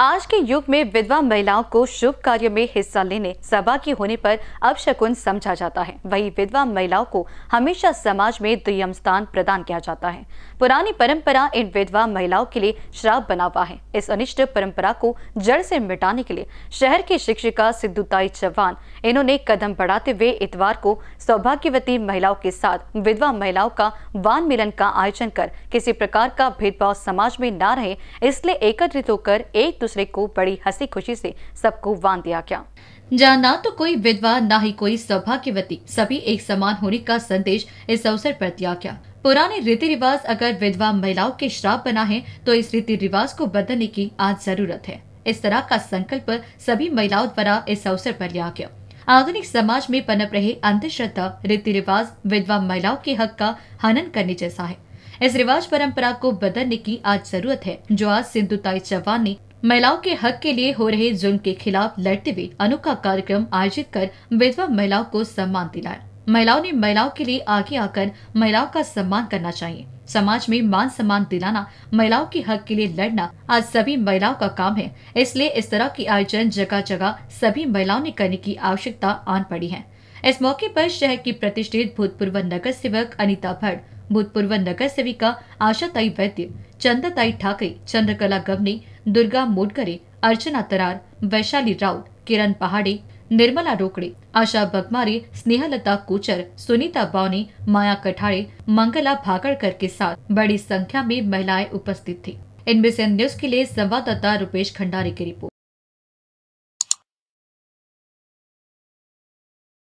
आज के युग में विधवा महिलाओं को शुभ कार्य में हिस्सा लेने सहभागी होने पर अपशकुन समझा जाता है वही विधवा महिलाओं को हमेशा समाज में दुयम स्थान प्रदान किया जाता है पुरानी परंपरा इन विधवा महिलाओं के लिए श्राप बना हुआ है इस अनिष्ट परंपरा को जड़ से मिटाने के लिए शहर की शिक्षिका सिद्धुताई चौहान इन्होंने कदम बढ़ाते हुए इतवार को सौभाग्यवती महिलाओं के साथ विधवा महिलाओं का वान मिलन का आयोजन कर किसी प्रकार का भेदभाव समाज में न रहे इसलिए एकत्रित होकर एक दूसरे को बड़ी हंसी खुशी से सबको वान दिया गया जहाँ ना तो कोई विधवा न ही कोई सौभाग्यवती सभी एक समान होने का संदेश इस अवसर पर दिया गया पुराने रीति रिवाज अगर विधवा महिलाओं के श्राप बना है तो इस रीति रिवाज को बदलने की आज जरूरत है इस तरह का संकल्प सभी महिलाओं द्वारा इस अवसर पर लिया गया आधुनिक समाज में पनप रहे अंधश्रद्धा रीति रिवाज विधवा महिलाओं के हक का हनन करने जैसा है इस रिवाज परंपरा को बदलने की आज जरूरत है जो आज सिंधुताई चौहान ने महिलाओं के हक के लिए हो रहे जुर्म के खिलाफ लड़ते हुए अनोखा कार्यक्रम आयोजित कर विधवा महिलाओं को सम्मान दिलाया महिलाओं ने महिलाओं के लिए आगे आकर महिलाओं का सम्मान करना चाहिए समाज में मान सम्मान दिलाना महिलाओं के हक के लिए लड़ना आज सभी महिलाओं का काम है इसलिए इस तरह की आयोजन जगह जगह सभी महिलाओं ने करने की आवश्यकता आन पड़ी है इस मौके पर शहर की प्रतिष्ठित भूतपूर्व नगर सेवक अनिता भट्ट भूतपूर्व नगर सेविका आशाताई वैद्य चंदाताई ठाकरे चंद्रकला गवनी दुर्गा मोडकरे अर्चना तरार वैशाली राउत किरण पहाड़े निर्मला रोकड़े आशा बगमारे स्नेहलता कोचर सुनीता बावने माया कठाड़े मंगला भागड़कर के साथ बड़ी संख्या में महिलाएं उपस्थित थी इनमें से न्यूज के लिए संवाददाता रूपेश खंडारी की रिपोर्ट